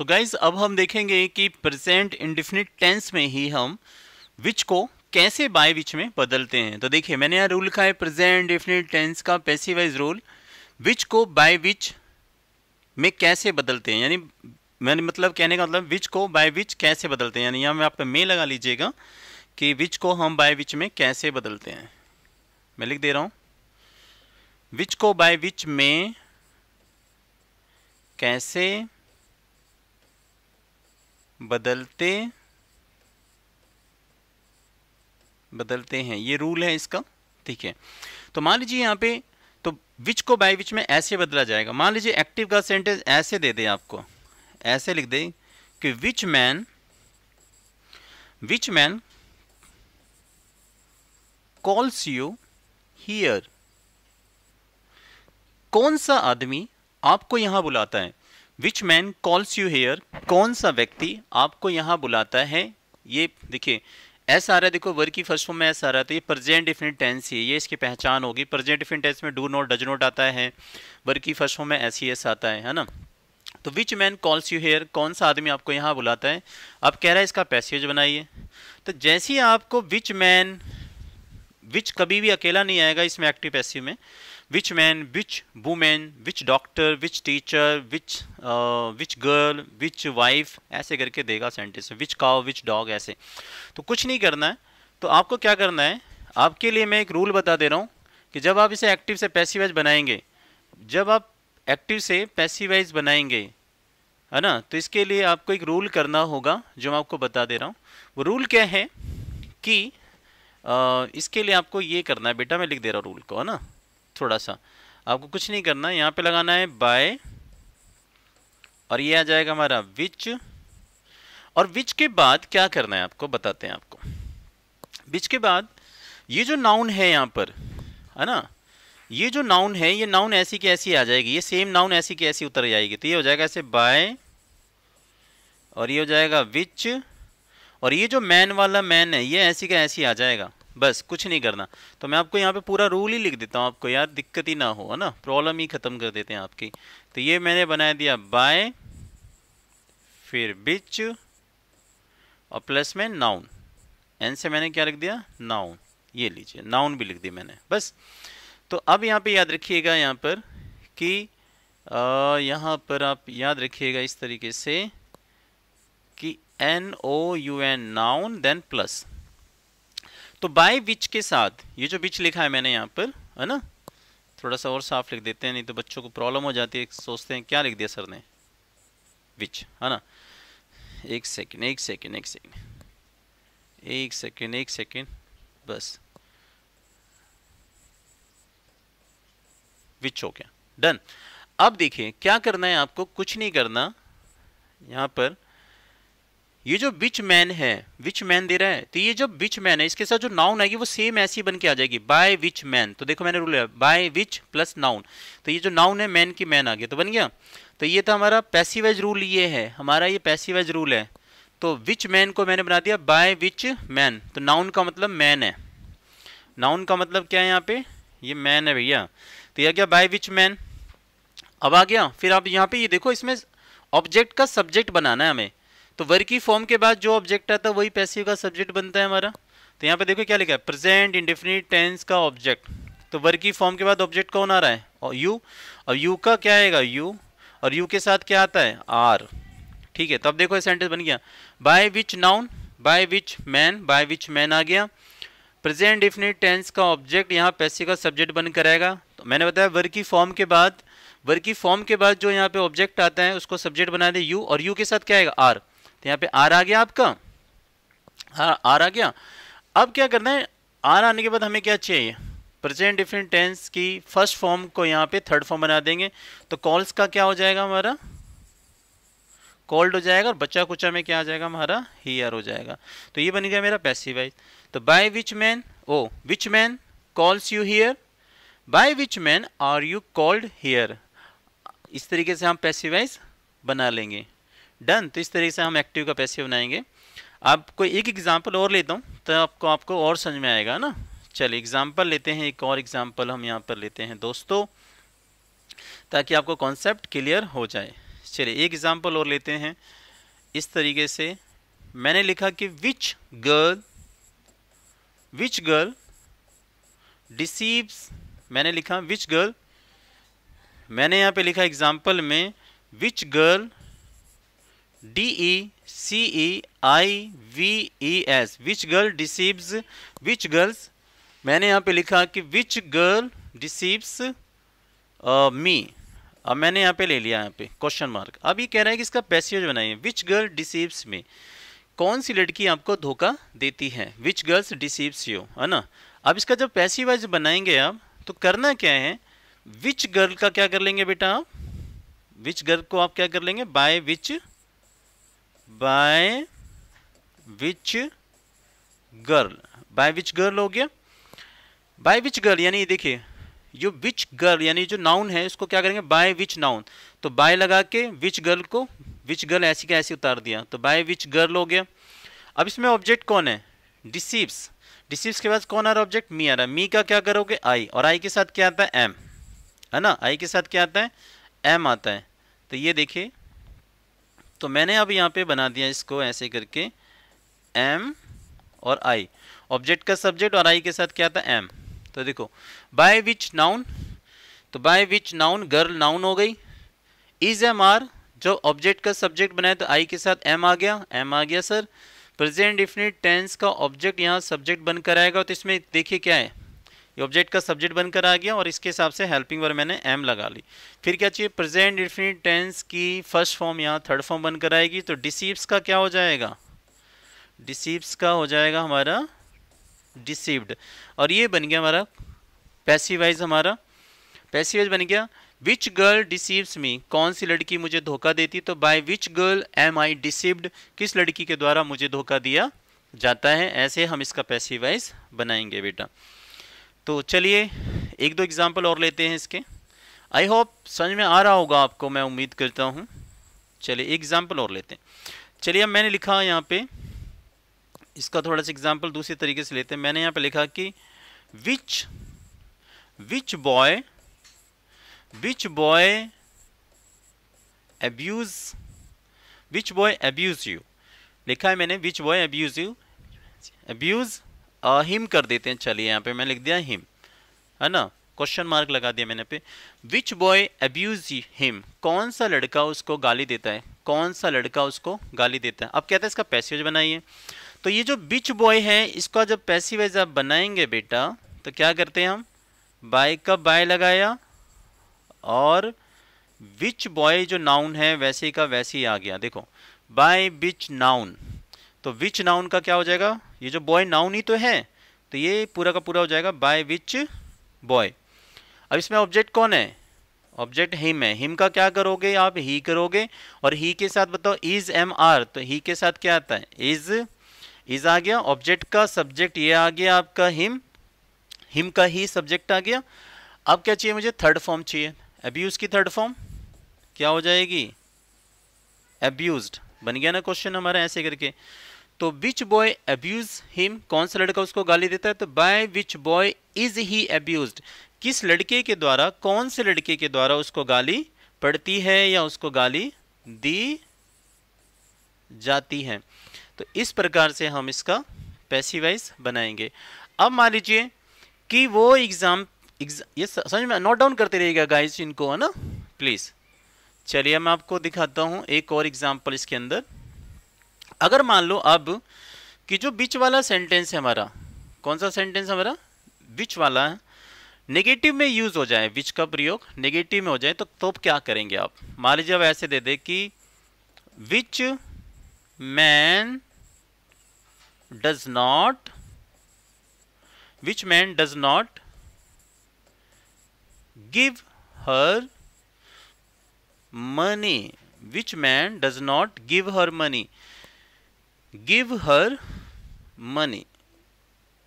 तो गाइज अब हम देखेंगे कि प्रेजेंट इंडिफिनिट टेंस में ही हम विच को कैसे बाय विच में बदलते हैं तो देखिए मैंने यहाँ रूल लिखा है प्रेजेंट इंडिफिनिट टेंस का पैसिवाइज रूल विच को बाय विच में कैसे बदलते हैं यानी मैंने मतलब कहने का मतलब विच को बाय विच कैसे बदलते हैं यानी यहाँ मैं आप मे लगा लीजिएगा कि विच को हम बाय विच में कैसे बदलते हैं मैं लिख दे रहा हूँ विच को बाय विच में कैसे बदलते बदलते हैं ये रूल है इसका ठीक है तो मान लीजिए यहाँ पे तो विच को बाय विच में ऐसे बदला जाएगा मान लीजिए एक्टिव का सेंटेंस ऐसे दे दे आपको ऐसे लिख दे कि which man which man calls you here कौन सा आदमी आपको यहां बुलाता है which man calls you here कौन सा व्यक्ति आपको यहाँ बुलाता है ये देखिए ऐसा आ रहा है देखो वर्ग की फर्स्ट फॉर्म में ऐसा आ रहा है तो ये प्रजेंट डिफिनेट टेंस ही है ये इसकी पहचान होगी प्रजेंट डिफिनेट टेंस में डू नोट डज नोट आता है वर्ग की फर्स्ट फॉर्म में एस ही एस आता है है ना तो which man calls you here कौन सा आदमी आपको यहाँ बुलाता है आप कह रहा है इसका पैसेज बनाइए तो जैसे ही आपको विच मैन विच कभी भी अकेला नहीं आएगा इसमें एक्टिव पैसिव में which man which woman which doctor which teacher which uh, which girl which wife ऐसे करके देगा sentence which cow which dog ऐसे तो कुछ नहीं करना है तो आपको क्या करना है आपके लिए मैं एक रूल बता दे रहा हूँ कि जब आप इसे एक्टिव से पैसिवाइज बनाएंगे जब आप एक्टिव से पैसिवाइज बनाएंगे है ना तो इसके लिए आपको एक रूल करना होगा जो मैं आपको बता दे रहा हूँ वो रूल क्या है कि आ, uh, इसके लिए आपको ये करना है बेटा मैं लिख दे रहा हूँ रूल को है ना थोड़ा सा आपको कुछ नहीं करना यहाँ पे लगाना है बाय और ये आ जाएगा हमारा विच और विच के बाद क्या करना है आपको बताते हैं आपको विच के बाद ये जो नाउन है यहाँ पर है ना ये जो नाउन है ये नाउन ऐसी की ऐसी आ जाएगी ये सेम नाउन ऐसी की ऐसी उतर जाएगी तो ये हो जाएगा ऐसे बाय और ये हो जाएगा विच और ये जो मैन वाला मैन है ये ऐसी का ऐसी आ जाएगा बस कुछ नहीं करना तो मैं आपको यहाँ पे पूरा रूल ही लिख देता हूँ आपको यार दिक्कत ही ना हो है ना प्रॉब्लम ही ख़त्म कर देते हैं आपकी तो ये मैंने बना दिया बाय फिर बिच और प्लस में नाउन एन से मैंने क्या लिख दिया नाउन ये लीजिए नाउन भी लिख दी मैंने बस तो अब यहाँ पे याद रखिएगा यहाँ पर कि यहाँ पर आप याद रखिएगा इस तरीके से कि N O U N noun then plus तो बाय विच के साथ ये जो विच लिखा है मैंने यहाँ पर है ना थोड़ा सा और साफ लिख देते हैं नहीं तो बच्चों को प्रॉब्लम हो जाती है सोचते हैं क्या लिख दिया सर ने विच है ना एक सेकेंड एक सेकेंड एक सेकेंड एक सेकेंड एक सेकेंड बस विच हो गया डन अब देखिए क्या करना है आपको कुछ नहीं करना यहाँ पर ये जो बिच मैन है विच मैन दे रहा है तो ये जो बिच मैन है इसके साथ जो नाउन आएगी वो सेम ऐसी बन के आ जाएगी बाय विच मैन तो देखो मैंने रूल लिया बाय विच प्लस नाउन तो ये जो नाउन है मैन की मैन आ गया तो बन गया तो ये था हमारा पैसिवाइज रूल ये है हमारा ये पैसिवाइज रूल है तो विच मैन को मैंने बना दिया बाय विच मैन तो नाउन का मतलब मैन है नाउन का मतलब क्या है यहाँ पे ये मैन है भैया तो यह क्या बाय विच मैन अब आ गया फिर आप यहाँ पे ये देखो इसमें ऑब्जेक्ट का सब्जेक्ट बनाना है हमें तो वर्ग की फॉर्म के बाद जो ऑब्जेक्ट आता है वही पैसिव का सब्जेक्ट बनता है हमारा तो यहाँ पे देखो क्या लिखा है प्रेजेंट इंडिफिनिट टेंस का ऑब्जेक्ट तो वर्की की फॉर्म के बाद ऑब्जेक्ट कौन आ रहा है और यू और यू का क्या आएगा यू और यू के साथ क्या आता है आर ठीक है तो अब देखो ये सेंटेंस बन गया by which noun by which man by which man आ गया प्रेजेंट डिफिनिट टेंस का ऑब्जेक्ट यहाँ पैसे का सब्जेक्ट बन आएगा तो मैंने बताया वर्की की फॉर्म के बाद वर्की की फॉर्म के बाद जो यहाँ पे ऑब्जेक्ट आता है उसको सब्जेक्ट बना दे यू और यू के साथ क्या आएगा आर तो यहाँ पे आर आ गया आपका हाँ आर आ गया अब क्या करना है आर आने के बाद हमें क्या चाहिए प्रेजेंट डिफरेंट टेंस की फर्स्ट फॉर्म को यहाँ पे थर्ड फॉर्म बना देंगे तो कॉल्स का क्या हो जाएगा हमारा कॉल्ड हो जाएगा और बच्चा कुचा में क्या आ जाएगा हमारा हीयर हो जाएगा तो ये बन गया मेरा पैसिवाइज तो by which man oh which man calls you here by which man are you called here इस तरीके से हम पैसिवाइज बना लेंगे डन तो इस तरीके से हम एक्टिव का पैसे बनाएंगे आपको एक एग्जाम्पल और लेता हूँ तो आपको आपको और समझ में आएगा ना चलिए एग्जाम्पल लेते हैं एक और एग्जाम्पल हम यहाँ पर लेते हैं दोस्तों ताकि आपको कॉन्सेप्ट क्लियर हो जाए चलिए एक एग्जाम्पल और लेते हैं इस तरीके से मैंने लिखा कि which girl which girl deceives मैंने लिखा विच गर्ल मैंने यहाँ पे लिखा एग्जाम्पल में which girl D E C E I V E S which girl deceives which girls मैंने यहाँ पे लिखा कि विच गर्ल डिसीव्स मी अब मैंने यहाँ पे ले लिया यहाँ पे क्वेश्चन मार्क अब ये कह रहा है कि इसका पैसेज बनाइए विच गर्ल डिसीव्स मी कौन सी लड़की आपको धोखा देती है विच गर्ल्स डिसीव्स यू है ना अब इसका जब पैसे वाइज बनाएंगे आप तो करना क्या है विच गर्ल का क्या कर लेंगे बेटा आप विच गर्ल को आप क्या कर लेंगे by which by which girl by which girl हो गया बाय विच गर्ल यानी देखिए जो विच गर्ल यानी जो नाउन है इसको क्या करेंगे बाय विच नाउन तो बाय लगा के विच गर्ल को विच गर्ल ऐसी का ऐसी उतार दिया तो बाय विच गर्ल हो गया अब इसमें ऑब्जेक्ट कौन है डिसीव्स डिसीव्स के बाद कौन आ रहा ऑब्जेक्ट मी आ रहा है मी का क्या करोगे आई और आई के साथ क्या आता है एम है ना आई के साथ क्या आता है एम आता है तो ये देखिए तो मैंने अब यहाँ पे बना दिया इसको ऐसे करके एम और आई ऑब्जेक्ट का सब्जेक्ट और आई के साथ क्या था एम तो देखो बाय विच नाउन तो by which noun girl noun हो गई इज एम आर जो ऑब्जेक्ट का सब्जेक्ट बनाया तो आई के साथ एम आ गया एम आ गया सर प्रेजेंट डिफिनिट टेंस का ऑब्जेक्ट यहाँ सब्जेक्ट बनकर आएगा तो इसमें देखिए क्या है ये ऑब्जेक्ट का सब्जेक्ट बनकर आ गया और इसके हिसाब से हेल्पिंग वर्ब मैंने एम लगा ली फिर क्या चाहिए प्रेजेंट इन्फिनिट टेंस की फर्स्ट फॉर्म यहाँ थर्ड फॉर्म बनकर आएगी तो डिसीव्स का क्या हो जाएगा डिसीव्स का हो जाएगा हमारा डिसीव्ड और ये बन गया हमारा पैसिवाइज हमारा पैसिवाइज बन गया विच गर्ल डिसीव्स मी कौन सी लड़की मुझे धोखा देती तो by which girl am I deceived किस लड़की के द्वारा मुझे धोखा दिया जाता है ऐसे हम इसका पैसिवाइज बनाएंगे बेटा तो चलिए एक दो एग्ज़ाम्पल और लेते हैं इसके आई होप समझ में आ रहा होगा आपको मैं उम्मीद करता हूँ चलिए एक एग्ज़ाम्पल और लेते हैं चलिए अब मैंने लिखा यहाँ पे इसका थोड़ा सा एग्ज़ाम्पल दूसरे तरीके से लेते हैं मैंने यहाँ पे लिखा कि which which boy which boy abuse which boy abuse you लिखा है मैंने which boy abuse you abuse him कर देते हैं चलिए यहाँ पे मैं लिख दिया हिम है ना क्वेश्चन मार्क लगा दिया मैंने पे विच बॉय अब्यूज हिम कौन सा लड़का उसको गाली देता है कौन सा लड़का उसको गाली देता है अब कहते हैं इसका पैसेज बनाइए तो ये जो बिच बॉय है इसका जब पैसिवाइज आप बनाएंगे बेटा तो क्या करते हैं हम बाय का बाय लगाया और विच बॉय जो नाउन है वैसे का वैसे ही आ गया देखो बाय बिच नाउन तो विच नाउन का क्या हो जाएगा ये जो बॉय नाउन ही तो है तो ये पूरा का पूरा हो जाएगा बाय विच बॉय अब इसमें ऑब्जेक्ट कौन है ऑब्जेक्ट हिम है हिम का क्या करोगे आप ही करोगे और ही के साथ बताओ इज एम आर तो ही के साथ क्या आता है इज इज आ गया ऑब्जेक्ट का सब्जेक्ट ये आ गया आपका हिम हिम का ही सब्जेक्ट आ गया अब क्या चाहिए मुझे थर्ड फॉर्म चाहिए एब्यूज की थर्ड फॉर्म क्या हो जाएगी एब्यूज बन गया ना क्वेश्चन हमारा ऐसे करके तो विच बॉय अब्यूज हिम कौन सा लड़का उसको गाली देता है तो by which boy is he abuse किस लड़के के द्वारा कौन से लड़के के द्वारा उसको गाली पड़ती है या उसको गाली दी जाती है तो इस प्रकार से हम इसका पैसिवाइज बनाएंगे अब मान लीजिए कि वो एग्ज़ाम ये समझ में नोट डाउन करते रहिएगा गाइस इनको है ना प्लीज़ चलिए मैं आपको दिखाता हूँ एक और एग्ज़ाम्पल इसके अंदर अगर मान लो अब कि जो बीच वाला सेंटेंस है हमारा कौन सा सेंटेंस हमारा विच वाला है नेगेटिव में यूज़ हो जाए विच का प्रयोग नेगेटिव में हो जाए तो तो क्या करेंगे आप मान लीजिए अब ऐसे दे दे कि which man does not which man does not give her money which man does not give her money give her money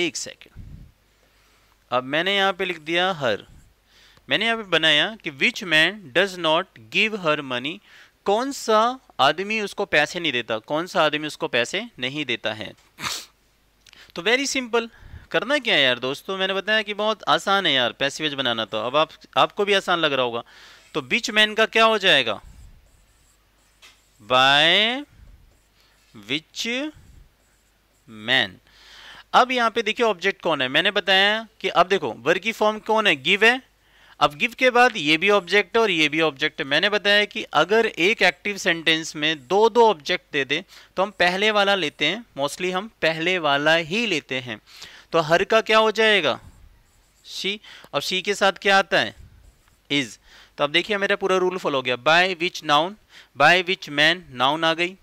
एक सेकेंड अब मैंने यहाँ पे लिख दिया हर मैंने यहाँ पे बनाया कि which man does not give her money कौन सा आदमी उसको पैसे नहीं देता कौन सा आदमी उसको पैसे नहीं देता है तो वेरी सिंपल करना क्या है यार दोस्तों मैंने बताया कि बहुत आसान है यार पैसिवेज बनाना तो अब आप आपको भी आसान लग रहा होगा तो बिच मैन का क्या हो जाएगा बाय विच मैन अब यहां पे देखिए ऑब्जेक्ट कौन है मैंने बताया कि अब देखो वर्ग की फॉर्म कौन है गिव है अब गिव के बाद ये भी ऑब्जेक्ट है और ये भी ऑब्जेक्ट है मैंने बताया कि अगर एक एक्टिव सेंटेंस में दो दो ऑब्जेक्ट दे दे तो हम पहले वाला लेते हैं मोस्टली हम पहले वाला ही लेते हैं तो हर का क्या हो जाएगा शी अब शी के साथ क्या आता है इज़ तो अब देखिए मेरा पूरा रूल फॉलो हो गया by which noun by which man noun आ गई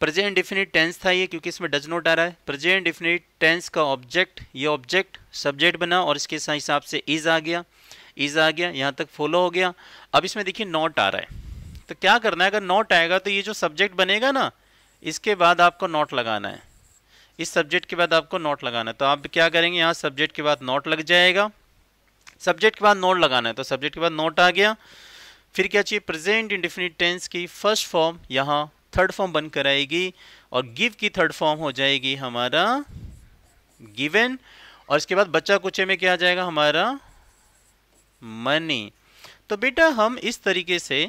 प्रेजेंट डिफिनिट टेंस था ये क्योंकि इसमें डज नोट आ रहा है प्रेजेंट डिफिनिट टेंस का ऑब्जेक्ट ये ऑब्जेक्ट सब्जेक्ट बना और इसके हिसाब से इज आ गया इज आ गया यहाँ तक फॉलो हो गया अब इसमें देखिए नॉट आ रहा है तो क्या करना है अगर नॉट आएगा तो ये जो सब्जेक्ट बनेगा ना इसके बाद आपको नॉट लगाना है इस सब्जेक्ट के बाद आपको नॉट लगाना है तो आप क्या करेंगे यहाँ सब्जेक्ट के बाद नॉट लग जाएगा सब्जेक्ट के बाद नोट लगाना है तो सब्जेक्ट के बाद नोट आ गया फिर क्या चाहिए प्रेजेंट इंडिफिनिट टेंस की फर्स्ट फॉर्म यहाँ थर्ड फॉर्म बनकर आएगी और गिव की थर्ड फॉर्म हो जाएगी हमारा गिवन और इसके बाद बच्चा कुचे में क्या आ जाएगा हमारा मनी तो बेटा हम इस तरीके से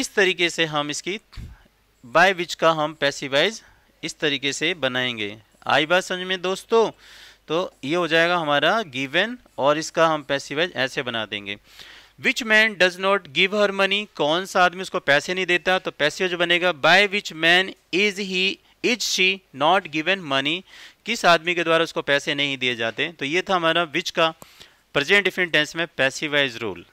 इस तरीके से हम इसकी बाय विच का हम पैसिवाइज इस तरीके से बनाएंगे आई बात समझ में दोस्तों तो ये हो जाएगा हमारा गिवन और इसका हम पैसिवाइज ऐसे बना देंगे which man does not give her money कौन सा आदमी उसको पैसे नहीं देता तो पैसे जो बनेगा by which man is he is she not given money किस आदमी के द्वारा उसको पैसे नहीं दिए जाते तो ये था हमारा विच का प्रेजेंट डिफरेंट टेंस में पैसिवाइज रूल